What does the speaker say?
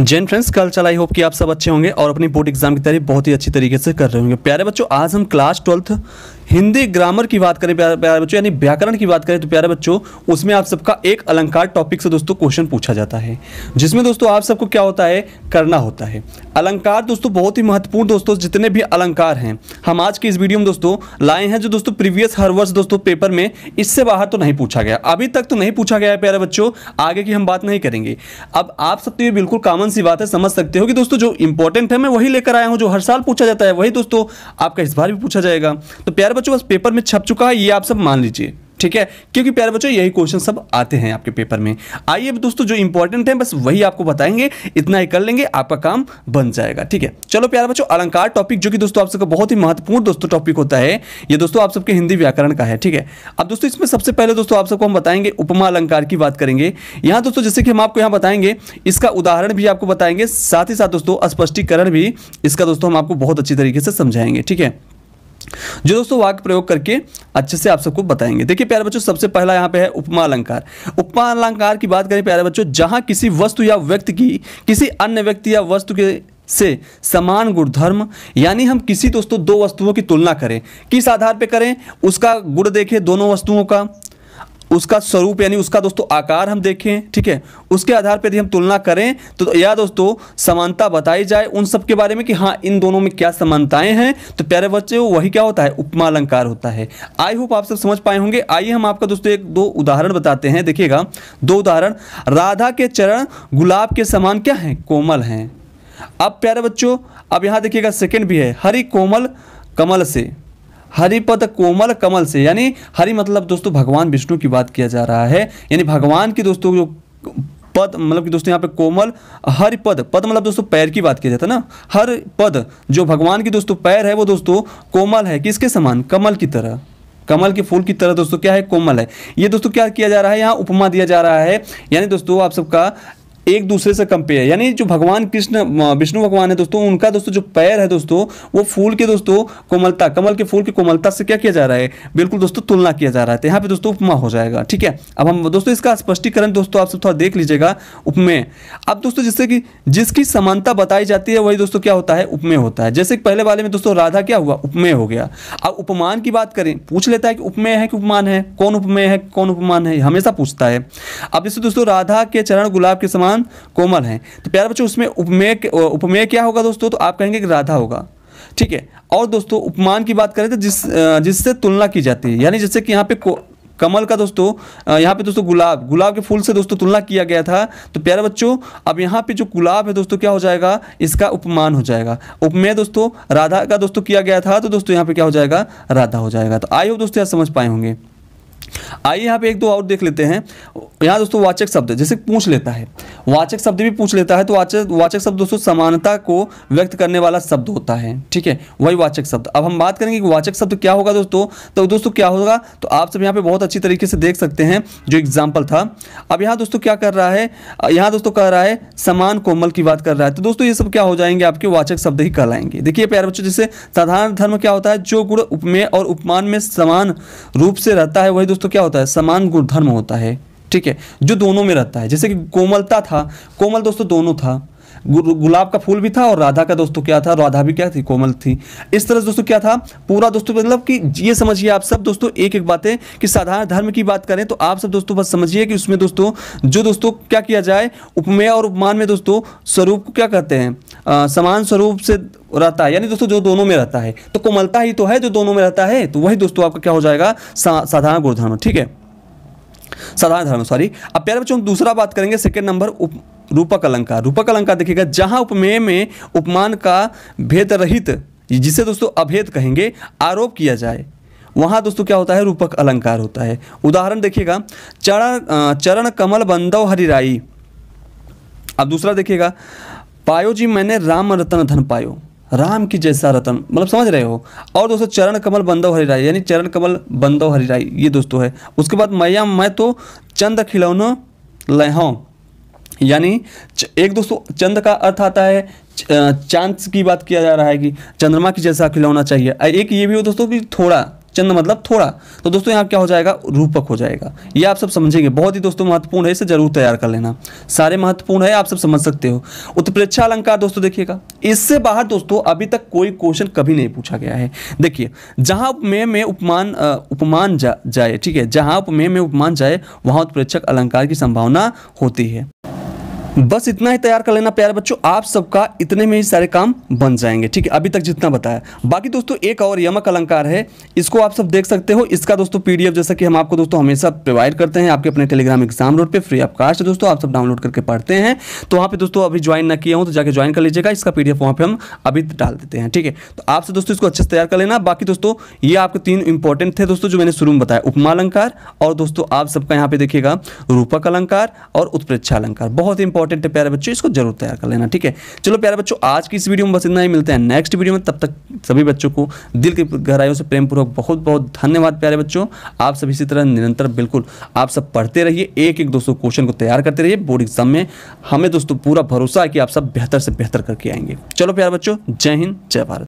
Jain friends कल चल I hope कि आप सब अच्छे होंगे और अपनी बोर्ड एग्जाम की तैयारी बहुत ही अच्छी तरीके से कर रहे होंगे प्यारे बच्चों आज हम क्लास ट्वेल्थ हिंदी ग्रामर की बात करें प्यारे प्यारे बच्चों यानी व्याकरण की बात करें तो प्यारे बच्चों उसमें आप सबका एक अलंकार टॉपिक से दोस्तों क्वेश्चन पूछा जाता है जिसमें दोस्तों आप सबको क्या होता है करना होता है अलंकार दोस्तों बहुत ही महत्वपूर्ण दोस्तों जितने भी अलंकार हैं हम आज की इस वीडियो में दोस्तों लाए हैं जो दोस्तों प्रीवियस हर वर्ष दोस्तों पेपर में इससे बाहर तो नहीं पूछा गया अभी तक तो नहीं पूछा गया है प्यारे बच्चों आगे की हम बात नहीं करेंगे अब आप सब तो ये बिल्कुल कामन कॉमन सी बात है समझ सकते हो कि दोस्तों जो इंपॉर्टेंट है मैं वही लेकर आया हूँ जो हर साल पूछा जाता है वही दोस्तों आपका इस बार भी पूछा जाएगा तो प्यारे बच्चों बस पेपर में छप चुका है ये आप सब मान लीजिए ठीक है क्योंकि प्यारे बच्चों यही क्वेश्चन सब आते हैं आपके पेपर में आइए दोस्तों जो इंपॉर्टेंट है बस वही आपको बताएंगे इतना ही कर लेंगे आपका काम बन जाएगा ठीक है चलो प्यारे बच्चों अलंकार टॉपिक जो कि दोस्तों आप सबका बहुत ही महत्वपूर्ण दोस्तों टॉपिक होता है ये दोस्तों आप सबके हिंदी व्याकरण का है ठीक है अब दोस्तों इसमें सबसे पहले दोस्तों आप सबको हम बताएंगे उपमा अलंकार की बात करेंगे यहां दोस्तों जैसे कि हम आपको यहां बताएंगे इसका उदाहरण भी आपको बताएंगे साथ ही साथ दोस्तों स्पष्टीकरण भी इसका दोस्तों हम आपको बहुत अच्छी तरीके से समझाएंगे ठीक है जो दोस्तों वाक्य प्रयोग करके अच्छे से आप सबको बताएंगे देखिए प्यारे बच्चों सबसे पहला यहाँ पे है उपमा अलंकार उपमा अलंकार की बात करें प्यारे बच्चों जहां किसी वस्तु या व्यक्ति की किसी अन्य व्यक्ति या वस्तु के से समान गुणधर्म यानी हम किसी दोस्तों दो वस्तुओं की तुलना करें किस आधार पर करें उसका गुण देखें दोनों वस्तुओं का उसका स्वरूप यानी उसका दोस्तों आकार हम देखें ठीक है उसके आधार पर यदि हम तुलना करें तो या दोस्तों समानता बताई जाए उन सब के बारे में कि हाँ इन दोनों में क्या समानताएं हैं तो प्यारे बच्चे वही क्या होता है उपमा अलंकार होता है आई होप आप सब समझ पाए होंगे आइए हम आपका दोस्तों एक दो उदाहरण बताते हैं देखिएगा दो उदाहरण राधा के चरण गुलाब के समान क्या हैं कोमल हैं अब प्यारे बच्चों अब यहाँ देखिएगा सेकेंड भी है हरि कोमल कमल से हरिपद कोमल कमल से यानी हरि मतलब दोस्तों भगवान विष्णु की बात किया जा रहा है यानी भगवान की दोस्तों जो पद मतलब कि दोस्तों यहाँ पे कोमल हर पद पद मतलब दोस्तों पैर की बात किया जाता है ना हर पद जो भगवान की दोस्तों पैर है वो दोस्तों कोमल है किसके समान कमल की तरह कमल के फूल की तरह दोस्तों क्या है कोमल है ये दोस्तों क्या किया जा रहा है यहाँ उपमा दिया जा रहा है यानी दोस्तों आप सबका एक दूसरे से कंपेयर यानी जो भगवान कृष्ण विष्णु भगवान है दोस्तों उनका दोस्तों जो पैर है दोस्तों वो फूल के दोस्तों कोमलता कमल के फूल की कोमलता से क्या किया जा रहा है बिल्कुल दोस्तों तुलना किया जा रहा है तो यहाँ पे दोस्तों उपमा हो जाएगा ठीक है अब हम दोस्तों इसका स्पष्टीकरण दोस्तों आप सब थोड़ा देख लीजिएगा उपमेय अब दोस्तों जिससे कि जिसकी समानता बताई जाती है वही दोस्तों क्या होता है उपमेय होता है जैसे पहले वाले में दोस्तों राधा क्या हुआ उपमेय हो गया अब उपमान की बात करें पूछ लेता है कि उपमेय है कि उपमान है कौन उपमेय है कौन उपमान है हमेशा पूछता है अब जैसे दोस्तों राधा के चरण गुलाब के समान समान कोमल हैं तो प्यारे बच्चों उसमें उपमेय उपमेय क्या होगा दोस्तों तो आप कहेंगे कि राधा होगा ठीक है और दोस्तों उपमान की बात करें तो जिस जिससे तुलना की जाती है यानी जैसे कि यहाँ पे कमल का दोस्तों यहाँ पे दोस्तों गुलाब गुलाब के फूल से दोस्तों तुलना किया गया था तो प्यारे बच्चों अब यहाँ पे जो गुलाब है दोस्तों क्या हो जाएगा इसका उपमान हो जाएगा उपमेय दोस्तों राधा का दोस्तों किया गया था तो दोस्तों यहाँ पे क्या हो जाएगा राधा हो जाएगा तो आई होप दोस्तों यहाँ समझ पाए होंगे आइए यहाँ पे एक दो और देख लेते हैं यहाँ दोस्तों वाचक शब्द जैसे पूछ लेता है वाचक शब्द भी पूछ लेता है तो वाचक वाचक शब्द दोस्तों समानता को व्यक्त करने वाला शब्द होता है ठीक है वही वाचक शब्द अब हम बात करेंगे कि वाचक शब्द क्या होगा दोस्तों तो दोस्तों क्या होगा तो आप सब यहाँ पे बहुत अच्छी तरीके से देख सकते हैं जो एग्जाम्पल था अब यहाँ दोस्तों क्या कर रहा है यहाँ दोस्तों कह रहा है समान कोमल की बात कर रहा है तो दोस्तों ये सब क्या हो जाएंगे आपके वाचक शब्द ही कहलाएंगे देखिए प्यार बच्चों जैसे साधारण धर्म क्या होता है जो गुण उपमेय और उपमान में समान रूप से रहता है वही दोस्तों क्या होता है समान गुण धर्म होता है ठीक है जो दोनों में रहता है जैसे कि कोमलता था कोमल दोस्तों दोनों था गुलाब का फूल भी था और राधा का दोस्तों क्या था राधा भी क्या थी कोमल थी इस तरह से दोस्तों क्या था पूरा दोस्तों मतलब कि ये समझिए आप सब दोस्तों एक एक बातें कि साधारण धर्म की बात करें तो आप सब दोस्तों बस समझिए कि उसमें दोस्तों जो दोस्तों क्या किया जाए उपमेय और उपमान में दोस्तों स्वरूप को क्या कहते हैं समान स्वरूप से रहता है यानी दोस्तों जो दोनों में रहता है तो कोमलता ही तो है जो दोनों में रहता है तो वही दोस्तों आपका क्या हो जाएगा साधारण गुरुधर्म ठीक है साधारण धर्म सॉरी अब प्यारे बच्चों दूसरा बात करेंगे सेकेंड नंबर उप रूपक अलंकार रूपक अलंकार देखिएगा जहां उपमेय में उपमान का भेद रहित जिसे दोस्तों अभेद कहेंगे आरोप किया जाए वहां दोस्तों क्या होता है रूपक अलंकार होता है उदाहरण देखिएगा चरण चरण कमल बंदव हरिराई अब दूसरा देखिएगा पायो जी मैंने राम रतन धन पायो राम की जैसा रतन मतलब समझ रहे हो और दोस्तों चरण कमल बंदव राय यानी चरण कमल बंदव राय ये दोस्तों है उसके बाद मैया मैं तो चंद खिलौनो लहो यानी एक दोस्तों चंद का अर्थ आता है चांद की बात किया जा रहा है कि चंद्रमा की जैसा खिलौना चाहिए एक ये भी हो दोस्तों कि थोड़ा चंद मतलब थोड़ा तो दोस्तों यहाँ क्या हो जाएगा रूपक हो जाएगा ये आप सब समझेंगे बहुत ही दोस्तों महत्वपूर्ण है इसे जरूर तैयार कर लेना सारे महत्वपूर्ण है आप सब समझ सकते हो उत्प्रेक्षा अलंकार दोस्तों देखिएगा इससे बाहर दोस्तों अभी तक कोई क्वेश्चन कभी नहीं पूछा गया है देखिए जहाँ उपमेय में उपमान उपमान जाए ठीक है जहाँ उपमेय में उपमान जाए वहाँ उत्प्रेक्षक अलंकार की संभावना होती है बस इतना ही तैयार कर लेना प्यारे बच्चों आप सबका इतने में ही सारे काम बन जाएंगे ठीक है अभी तक जितना बताया बाकी दोस्तों एक और यमक अलंकार है इसको आप सब देख सकते हो इसका दोस्तों पीडीएफ जैसा कि हम आपको दोस्तों हमेशा प्रोवाइड करते हैं आपके अपने टेलीग्राम एग्जाम रोड पर फ्री ऑफ कास्ट है दोस्तों आप सब डाउनलोड करके पढ़ते हैं तो वहाँ पर दोस्तों अभी ज्वाइन न किया हूँ तो जाकर ज्वाइन कर लीजिएगा इसका पी डी वहाँ पर हम अभी डाल देते हैं ठीक है तो आपसे दोस्तों इसको अच्छे से तैयार कर लेना बाकी दोस्तों ये आपके तीन इंपॉर्टेंट थे दोस्तों जो मैंने शुरू में बताया उपमा अलंकार और दोस्तों आप सबका यहाँ पे देखिएगा रूपक अलंकार और उत्प्रेक्षा अलंकार बहुत इंपॉर्टेंट इंपॉर्टेंट है प्यारे बच्चों इसको जरूर तैयार कर लेना ठीक है चलो प्यारे बच्चों आज की इस वीडियो में बस इतना ही मिलते हैं नेक्स्ट वीडियो में तब तक सभी बच्चों को दिल की गहराइयों से प्रेम पूर्वक बहुत बहुत धन्यवाद प्यारे बच्चों आप सब इसी तरह निरंतर बिल्कुल आप सब पढ़ते रहिए एक एक दोस्तों क्वेश्चन को तैयार करते रहिए बोर्ड एग्जाम में हमें दोस्तों पूरा भरोसा है कि आप सब बेहतर से बेहतर करके आएंगे चलो प्यारे बच्चों जय हिंद जय भारत